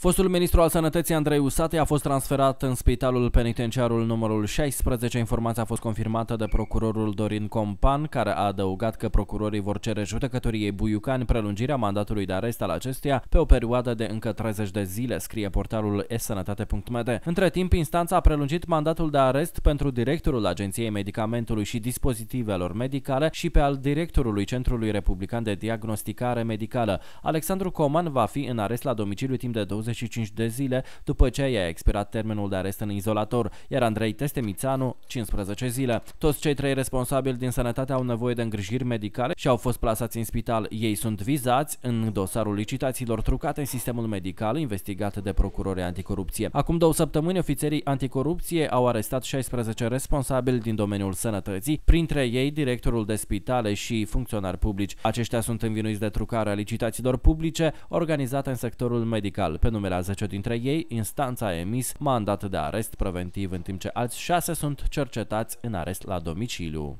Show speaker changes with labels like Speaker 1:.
Speaker 1: Fostul ministru al sănătății Andrei Usate a fost transferat în spitalul penitenciarul numărul 16. Informația a fost confirmată de procurorul Dorin Compan, care a adăugat că procurorii vor cere judecătoriei Buiucani prelungirea mandatului de arest al acestuia pe o perioadă de încă 30 de zile, scrie portalul esănătate.md. Între timp, instanța a prelungit mandatul de arest pentru directorul Agenției Medicamentului și Dispozitivelor Medicale și pe al directorului Centrului Republican de Diagnosticare Medicală. Alexandru Coman va fi în arest la domiciliu timp de 20 45 de zile după ce i-a expirat termenul de arest în izolator, iar Andrei Testemițanu 15 zile. Toți cei trei responsabili din sănătate au nevoie de îngrijiri medicale și au fost plasați în spital. Ei sunt vizați în dosarul licitațiilor trucate în sistemul medical investigat de procurori anticorupție. Acum două săptămâni, ofițerii anticorupție au arestat 16 responsabili din domeniul sănătății, printre ei directorul de spitale și funcționari publici. Aceștia sunt învinuiți de trucarea licitațiilor publice organizate în sectorul medical. Pe numele a 10 dintre ei, instanța a emis mandat de arest preventiv, în timp ce alți 6 sunt cercetați în arest la domiciliu.